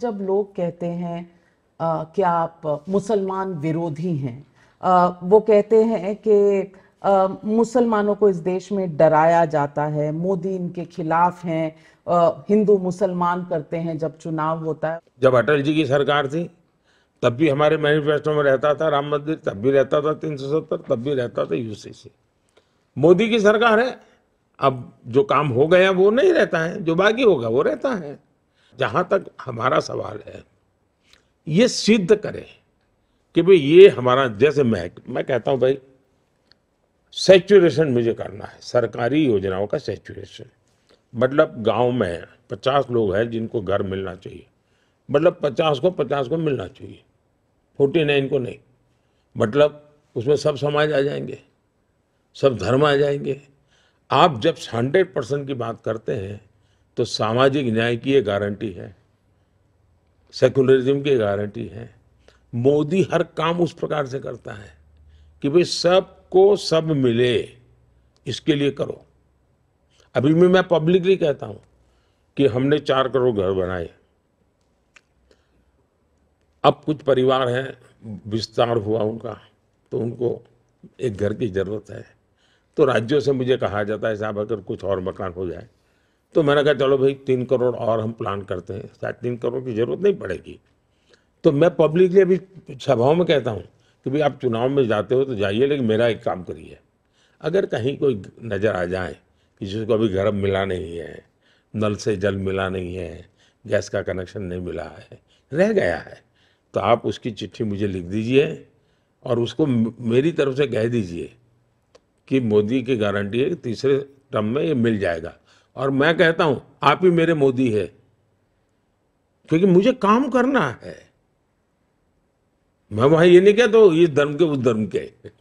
जब लोग कहते हैं कि आप मुसलमान विरोधी हैं आ, वो कहते हैं कि मुसलमानों को इस देश में डराया जाता है मोदी इनके खिलाफ हैं हिंदू मुसलमान करते हैं जब चुनाव होता है जब अटल जी की सरकार थी तब भी हमारे मैनिफेस्टो में रहता था राम मंदिर तब भी रहता था तीन सौ सत्तर तब भी रहता था यूसी मोदी की सरकार है अब जो काम हो गया वो नहीं रहता है जो बाकी होगा वो रहता है जहां तक हमारा सवाल है ये सिद्ध करें कि भाई ये हमारा जैसे मैं मैं कहता हूं भाई सेचुरेशन मुझे करना है सरकारी योजनाओं का सेचुरेशन मतलब गांव में पचास लोग हैं जिनको घर मिलना चाहिए मतलब पचास को पचास को मिलना चाहिए फोर्टी नाइन को नहीं मतलब उसमें सब समाज आ जाएंगे सब धर्म आ जाएंगे आप जब हंड्रेड परसेंट की बात करते हैं तो सामाजिक न्याय की ये गारंटी है सेकुलरिज्म की गारंटी है मोदी हर काम उस प्रकार से करता है कि भाई सबको सब मिले इसके लिए करो अभी भी मैं पब्लिकली कहता हूं कि हमने चार करोड़ घर बनाए अब कुछ परिवार हैं विस्तार हुआ उनका तो उनको एक घर की ज़रूरत है तो राज्यों से मुझे कहा जाता है साहब अगर कुछ और मकान हो जाए तो मैंने कहा चलो भाई तीन करोड़ और हम प्लान करते हैं शायद तीन करोड़ की ज़रूरत नहीं पड़ेगी तो मैं पब्लिकली अभी सभाओं में कहता हूँ कि भाई आप चुनाव में जाते हो तो जाइए लेकिन मेरा एक काम करिए अगर कहीं कोई नज़र आ जाए कि जिसको अभी घर मिला नहीं है नल से जल मिला नहीं है गैस का कनेक्शन नहीं मिला है रह गया है तो आप उसकी चिट्ठी मुझे लिख दीजिए और उसको मेरी तरफ से कह दीजिए कि मोदी की गारंटी है कि तीसरे टर्म में ये मिल जाएगा और मैं कहता हूं आप ही मेरे मोदी है क्योंकि मुझे काम करना है मैं वहां ये नहीं कहता तो ये धर्म के उस धर्म के